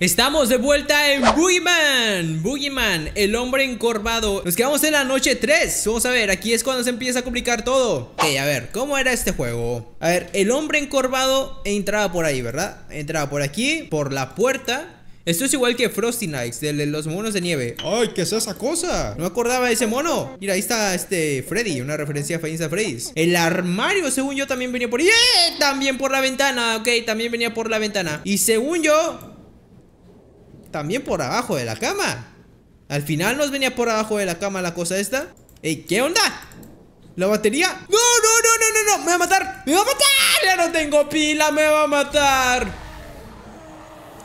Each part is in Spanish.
Estamos de vuelta en Boogeyman Boogeyman, el hombre encorvado Nos quedamos en la noche 3 Vamos a ver, aquí es cuando se empieza a complicar todo Ok, a ver, ¿cómo era este juego? A ver, el hombre encorvado entraba por ahí, ¿verdad? Entraba por aquí, por la puerta esto es igual que Frosty Nights, de los monos de nieve ¡Ay, qué es esa cosa! No acordaba de ese mono Mira, ahí está este Freddy, una referencia a Freddy's El armario, según yo, también venía por ahí ¡Eh! También por la ventana, ok, también venía por la ventana Y según yo, también por abajo de la cama. Al final nos venía por abajo de la cama la cosa esta. Ey, ¿qué onda? ¿La batería? ¡No, no, no, no, no, no! ¡Me va a matar! ¡Me va a matar! ¡Ya no tengo pila! ¡Me va a matar!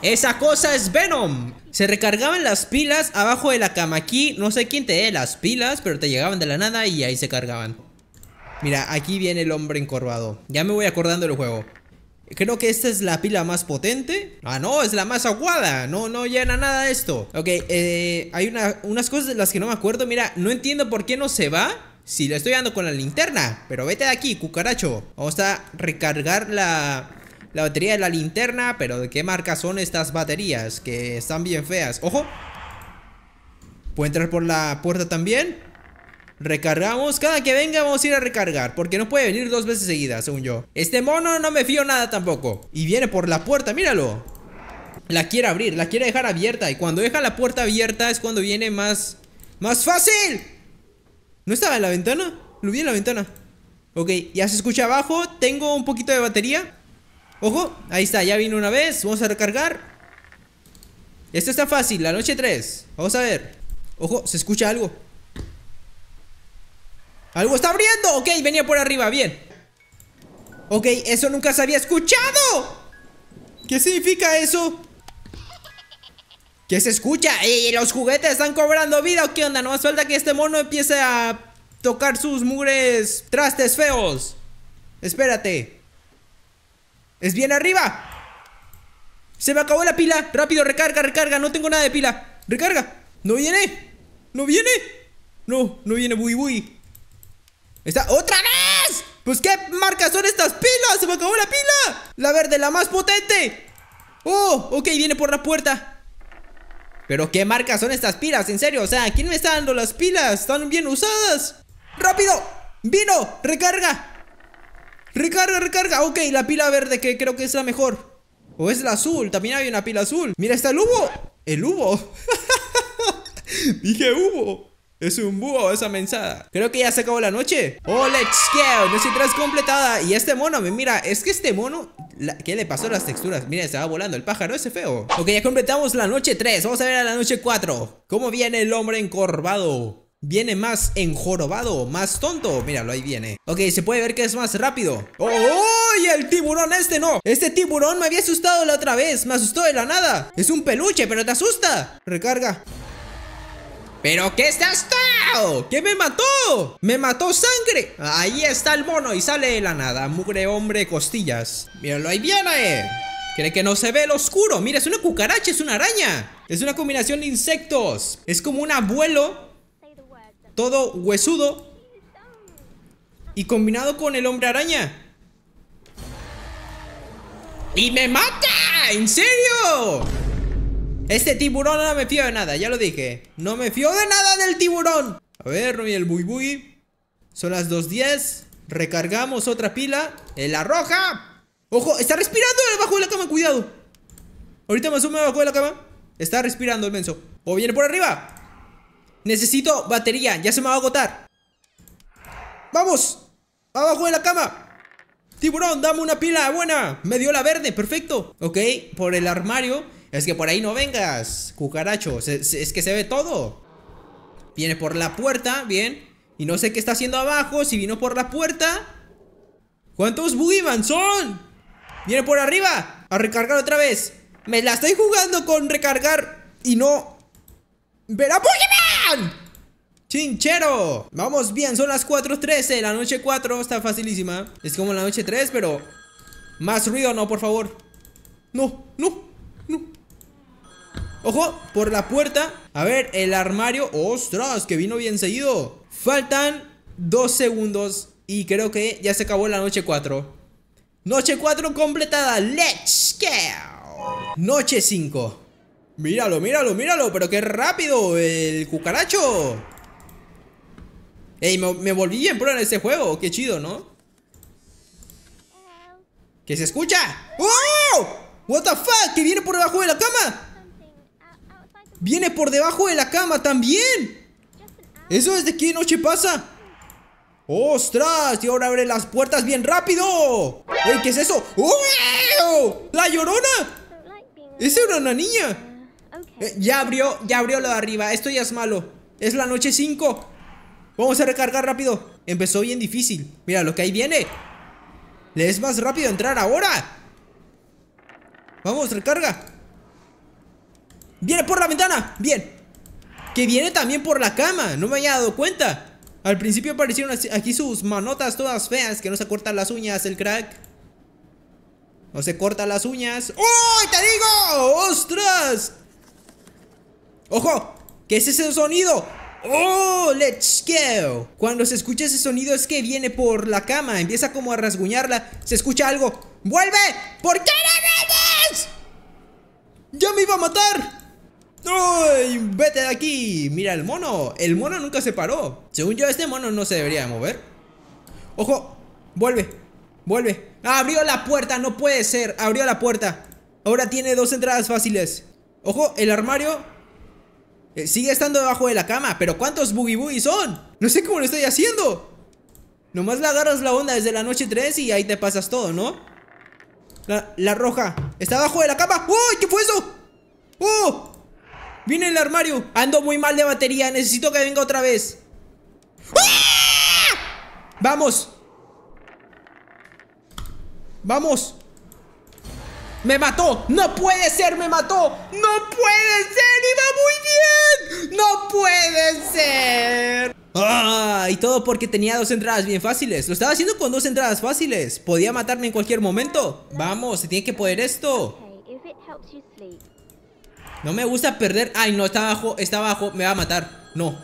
Esa cosa es Venom. Se recargaban las pilas abajo de la cama. Aquí no sé quién te dé las pilas, pero te llegaban de la nada y ahí se cargaban. Mira, aquí viene el hombre encorvado. Ya me voy acordando del juego. Creo que esta es la pila más potente Ah, no, es la más aguada No, no llena nada esto Ok, eh, hay una, unas cosas de las que no me acuerdo Mira, no entiendo por qué no se va Si le estoy dando con la linterna Pero vete de aquí, cucaracho Vamos a recargar la, la batería de la linterna Pero ¿de qué marca son estas baterías? Que están bien feas ¡Ojo! ¿Puedo entrar por la puerta también? Recargamos. Cada que venga vamos a ir a recargar. Porque no puede venir dos veces seguidas, según yo. Este mono no me fío nada tampoco. Y viene por la puerta, míralo. La quiere abrir, la quiere dejar abierta. Y cuando deja la puerta abierta es cuando viene más... ¡Más fácil! ¿No estaba en la ventana? Lo vi en la ventana. Ok, ya se escucha abajo. Tengo un poquito de batería. Ojo, ahí está, ya vino una vez. Vamos a recargar. Esto está fácil, la noche 3. Vamos a ver. Ojo, se escucha algo. ¡Algo está abriendo! Ok, venía por arriba, bien Ok, eso nunca se había escuchado ¿Qué significa eso? ¿Qué se escucha? ¿Y eh, eh, los juguetes están cobrando vida qué onda? No más falta que este mono empiece a tocar sus mugres trastes feos Espérate Es bien arriba Se me acabó la pila Rápido, recarga, recarga No tengo nada de pila Recarga No viene No viene No, no viene Bui Bui Está... ¡Otra vez! Pues qué marcas son estas pilas. Se me acabó la pila. La verde, la más potente. Oh, ok, viene por la puerta. Pero qué marcas son estas pilas, en serio. O sea, ¿quién me está dando las pilas? Están bien usadas. ¡Rápido! ¡Vino! ¡Recarga! ¡Recarga, recarga! Ok, la pila verde que creo que es la mejor. O es la azul, también hay una pila azul. Mira, está el hubo. El hubo. Dije hubo. Es un búho esa mensada Creo que ya se acabó la noche Oh, let's go Noche 3 completada Y este mono, mira Es que este mono ¿Qué le pasó a las texturas? Mira, se va volando el pájaro ese feo Ok, ya completamos la noche 3 Vamos a ver a la noche 4 ¿Cómo viene el hombre encorvado? Viene más enjorobado Más tonto Míralo, ahí viene Ok, se puede ver que es más rápido ¡Oh, ¡Oh! Y el tiburón este no Este tiburón me había asustado la otra vez Me asustó de la nada Es un peluche, pero te asusta Recarga ¿Pero qué está esto? ¿Qué me mató? ¡Me mató sangre! Ahí está el mono y sale de la nada Mugre hombre costillas Míralo, ahí viene ¿Cree que no se ve el oscuro? Mira, es una cucaracha, es una araña Es una combinación de insectos Es como un abuelo Todo huesudo Y combinado con el hombre araña ¡Y me mata! ¿En serio? Este tiburón no me fío de nada, ya lo dije. No me fío de nada del tiburón. A ver, no el bui bui. Son las 2.10. Recargamos otra pila. En la roja. Ojo, está respirando debajo de la cama, cuidado. Ahorita me asume debajo de la cama. Está respirando el menso. O viene por arriba. Necesito batería, ya se me va a agotar. ¡Vamos! ¡Abajo de la cama! Tiburón, dame una pila buena. Me dio la verde, perfecto. Ok, por el armario es que por ahí no vengas, cucaracho. es que se ve todo. Viene por la puerta, bien. Y no sé qué está haciendo abajo, si vino por la puerta. ¿Cuántos Boogeyman son? Viene por arriba, a recargar otra vez. Me la estoy jugando con recargar y no... ¡Verá Boogeyman! ¡Chinchero! Vamos bien, son las 4.13 La noche 4 está facilísima Es como la noche 3, pero... Más ruido no, por favor No, no Ojo, por la puerta. A ver, el armario. ¡Ostras! Que vino bien seguido. Faltan dos segundos. Y creo que ya se acabó la noche 4. Noche 4 completada. ¡Let's go! Noche 5. Míralo, míralo, míralo. Pero qué rápido. El cucaracho. Ey, me, volví bien pro en este juego. Qué chido, ¿no? ¿Qué se escucha? ¡Oh! ¡What the fuck! ¡Que viene por debajo de la cama! Viene por debajo de la cama también. ¿Eso desde qué noche pasa? ¡Ostras! Y ahora abre las puertas bien rápido. ¡Ey, qué es eso! ¡La llorona! ¡Esa era una niña! Eh, ya abrió, ya abrió lo de arriba. Esto ya es malo. Es la noche 5. Vamos a recargar rápido. Empezó bien difícil. Mira lo que ahí viene. Le es más rápido entrar ahora. Vamos, recarga. Viene por la ventana, bien Que viene también por la cama, no me había dado cuenta Al principio aparecieron aquí sus manotas todas feas Que no se cortan las uñas el crack No se cortan las uñas ¡Oh, te digo! ¡Ostras! ¡Ojo! ¿Qué es ese sonido? ¡Oh! ¡Let's go! Cuando se escucha ese sonido es que viene por la cama Empieza como a rasguñarla Se escucha algo ¡Vuelve! ¿Por qué no vienes? ¡Ya me iba a matar! ¡Uy! ¡Vete de aquí! Mira el mono. El mono nunca se paró. Según yo, este mono no se debería mover. ¡Ojo! ¡Vuelve! ¡Vuelve! ¡Abrió la puerta! ¡No puede ser! ¡Abrió la puerta! Ahora tiene dos entradas fáciles. ¡Ojo! El armario eh, sigue estando debajo de la cama. ¿Pero cuántos boogie boogie son? No sé cómo lo estoy haciendo. Nomás le agarras la onda desde la noche 3 y ahí te pasas todo, ¿no? La, roja. Está debajo de la cama. ¡Uy! ¿Qué fue eso? ¡Viene el armario! Ando muy mal de batería, necesito que venga otra vez. ¡Ah! ¡Vamos! ¡Vamos! ¡Me mató! ¡No puede ser! ¡Me mató! ¡No puede ser! ¡Iba muy bien! ¡No puede ser! ¡Ah! Y todo porque tenía dos entradas bien fáciles. Lo estaba haciendo con dos entradas fáciles. Podía matarme en cualquier momento. Vamos, se tiene que poder esto. No me gusta perder Ay, no, está abajo, está abajo Me va a matar No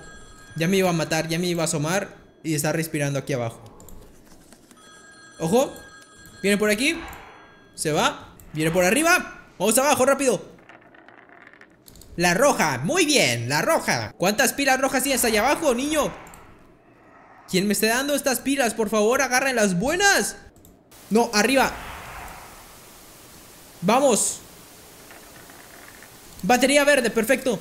Ya me iba a matar, ya me iba a asomar Y está respirando aquí abajo Ojo Viene por aquí Se va Viene por arriba Vamos abajo, rápido La roja Muy bien, la roja ¿Cuántas pilas rojas tienes allá abajo, niño? ¿Quién me está dando estas pilas? Por favor, agarren las buenas No, arriba Vamos Batería verde, perfecto.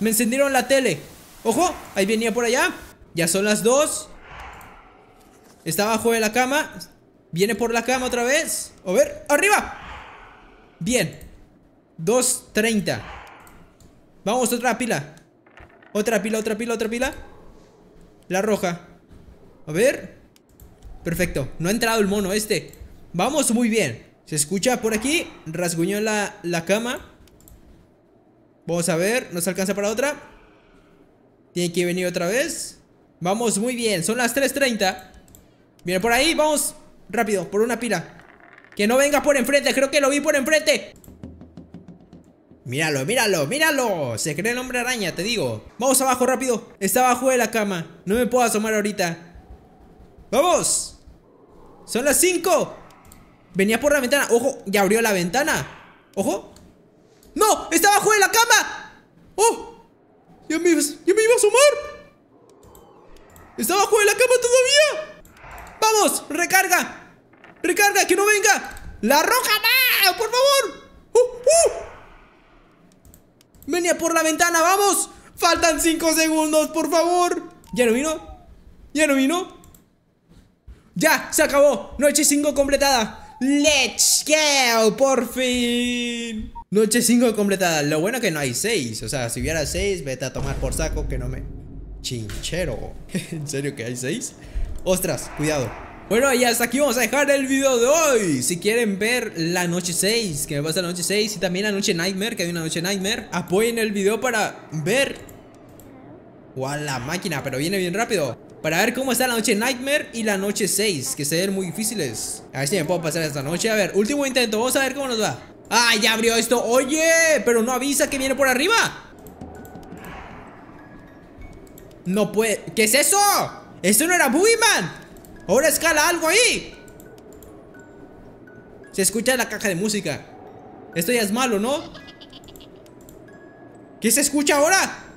Me encendieron la tele. Ojo, ahí venía por allá. Ya son las dos. Está abajo de la cama. Viene por la cama otra vez. A ver, arriba. Bien. 2.30. Vamos, otra pila. Otra pila, otra pila, otra pila. La roja. A ver. Perfecto. No ha entrado el mono este. Vamos muy bien. Se escucha por aquí. Rasguñó la, la cama. Vamos a ver, nos alcanza para otra. Tiene que venir otra vez. Vamos, muy bien, son las 3.30. Viene por ahí, vamos. Rápido, por una pila. Que no venga por enfrente, creo que lo vi por enfrente. Míralo, míralo, míralo. Se cree el hombre araña, te digo. Vamos abajo, rápido. Está abajo de la cama. No me puedo asomar ahorita. ¡Vamos! Son las 5. Venía por la ventana. Ojo, ya abrió la ventana. Ojo. ¡No! ¡Está abajo de la cama! ¡Oh! ¡Ya me, iba a asomar! ¡Está abajo de la cama todavía! ¡Vamos! ¡Recarga! ¡Recarga! ¡Que no venga! ¡La roja! ¡No! ¡Por favor! ¡Uh, uh! ¡Venía por la ventana! ¡Vamos! ¡Faltan 5 segundos! ¡Por favor! ¿Ya no vino? ¿Ya no vino? ¡Ya! ¡Se acabó! Noche 5 completada. ¡Let's go! ¡Por fin! Noche 5 completada. Lo bueno que no hay 6. O sea, si hubiera 6, vete a tomar por saco que no me... Chinchero. ¿En serio que hay 6? Ostras, cuidado. Bueno, y hasta aquí vamos a dejar el video de hoy. Si quieren ver la noche 6, que me pasa la noche 6, y también la noche Nightmare, que hay una noche Nightmare, apoyen el video para ver... O la máquina, pero viene bien rápido. Para ver cómo está la noche Nightmare y la noche 6, que se ven muy difíciles. A ver si me puedo pasar esta noche. A ver, último intento, vamos a ver cómo nos va. Ah, ya abrió esto Oye, pero no avisa que viene por arriba No puede... ¿Qué es eso? Esto no era Boogeyman Ahora escala algo ahí Se escucha la caja de música Esto ya es malo, ¿no? ¿Qué se escucha ahora?